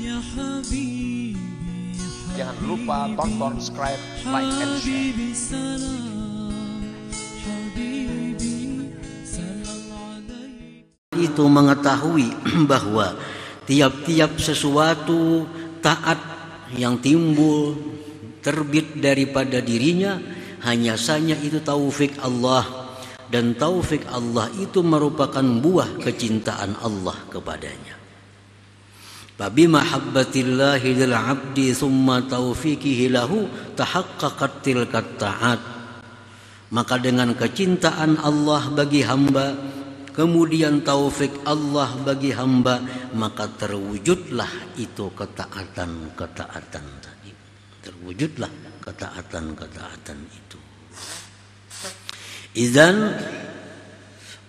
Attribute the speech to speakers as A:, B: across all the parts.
A: Ya Jangan lupa tonton, subscribe, like, and share. itu mengetahui bahwa tiap-tiap sesuatu taat yang timbul terbit daripada dirinya hanya saja itu taufik Allah dan taufik Allah itu merupakan buah kecintaan Allah kepadanya. Fabima habbatillahi hidal abdi summa taufiqihi lahu tahaqqaqat tilkat Maka dengan kecintaan Allah bagi hamba, kemudian taufik Allah bagi hamba, maka terwujudlah itu ketaatan-ketaatan tadi. Terwujudlah ketaatan-ketaatan itu. Izan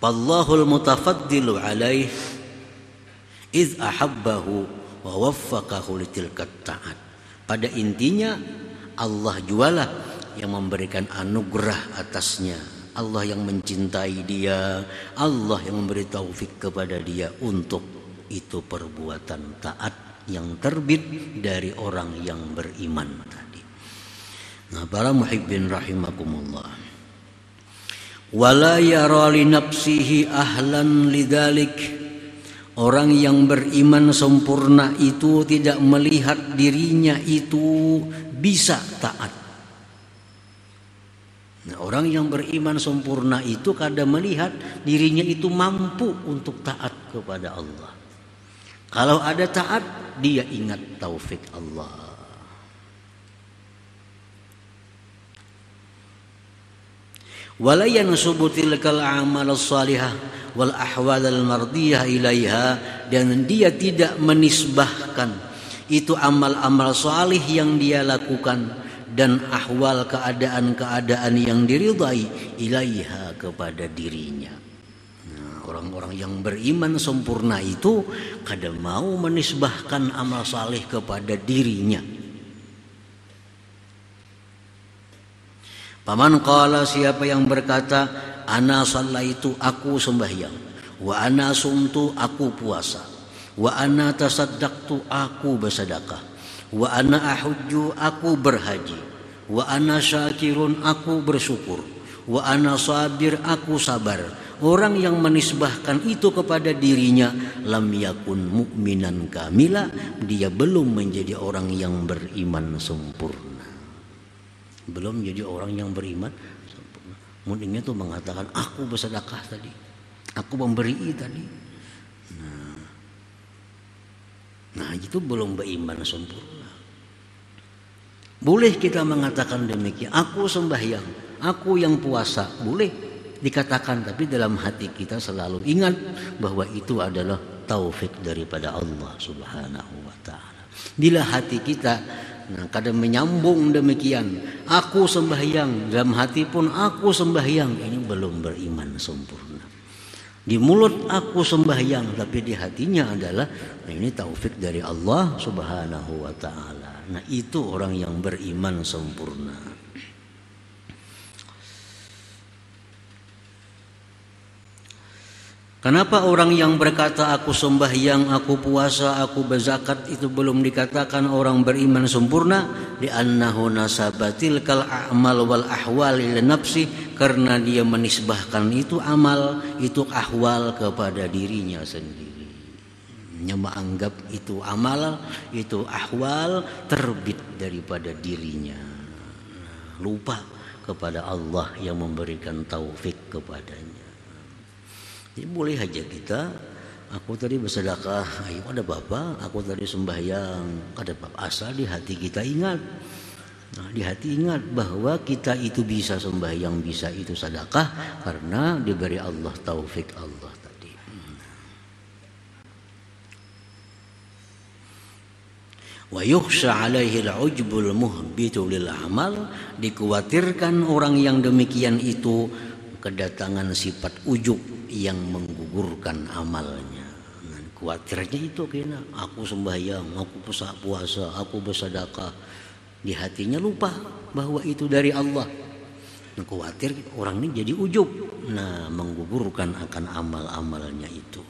A: Allahul mutafaddilu alaih iz ahabbahu ta'at. Pada intinya Allah jualah yang memberikan anugerah atasnya. Allah yang mencintai dia, Allah yang memberi taufik kepada dia untuk itu perbuatan taat yang terbit dari orang yang beriman tadi. Nah, para muhibbin rahimakumullah. Wala yara li nafsihi ahlan lidzalik Orang yang beriman sempurna itu tidak melihat dirinya itu bisa taat. Nah, orang yang beriman sempurna itu kadang melihat dirinya itu mampu untuk taat kepada Allah. Kalau ada taat, dia ingat taufik Allah. Walayan subutil amal salihah wal ahwal al mardiyah ilaiha dan dia tidak menisbahkan itu amal-amal salih yang dia lakukan dan ahwal keadaan-keadaan yang diridai ilaiha kepada dirinya nah, orang-orang yang beriman sempurna itu kadang mau menisbahkan amal saleh kepada dirinya. Paman kala siapa yang berkata ana sallaitu aku sembahyang wa ana sumtu aku puasa wa ana tasaddaqtu aku bersedekah wa ana ahujju aku berhaji wa ana syakirun aku bersyukur wa ana sabir aku sabar orang yang menisbahkan itu kepada dirinya lam yakun mukminan kamila dia belum menjadi orang yang beriman sempurna belum jadi orang yang beriman mudingnya tuh mengatakan aku bersedekah tadi aku memberi tadi nah nah itu belum beriman sempurna boleh kita mengatakan demikian aku sembahyang aku yang puasa boleh dikatakan tapi dalam hati kita selalu ingat bahwa itu adalah taufik daripada Allah Subhanahu wa taala. Bila hati kita Nah, kadang menyambung demikian. Aku sembahyang, dalam hati pun aku sembahyang. Ini belum beriman sempurna. Di mulut aku sembahyang, tapi di hatinya adalah nah ini taufik dari Allah Subhanahu wa taala. Nah, itu orang yang beriman sempurna. Kenapa orang yang berkata aku sembahyang, aku puasa, aku berzakat itu belum dikatakan orang beriman sempurna? Di annahu nasabatil kal a'mal wal ahwal ila nafsi karena dia menisbahkan itu amal, itu ahwal kepada dirinya sendiri. Dia menganggap itu amal, itu ahwal terbit daripada dirinya. Lupa kepada Allah yang memberikan taufik kepadanya. Ini boleh aja kita aku tadi bersedekah, ayo ada bapak, aku tadi sembahyang, ada bapak asal di hati kita ingat. Nah, di hati ingat bahwa kita itu bisa sembahyang, bisa itu sedekah karena diberi Allah taufik Allah tadi. Hmm. Wa yuksa alaihi al-ujbul muhbitu lil amal dikhawatirkan orang yang demikian itu kedatangan sifat ujub yang menggugurkan amalnya Dan nah, khawatirnya itu kena aku sembahyang aku puasa puasa aku bersedekah di hatinya lupa bahwa itu dari Allah nah, khawatir orang ini jadi ujub nah menggugurkan akan amal-amalnya itu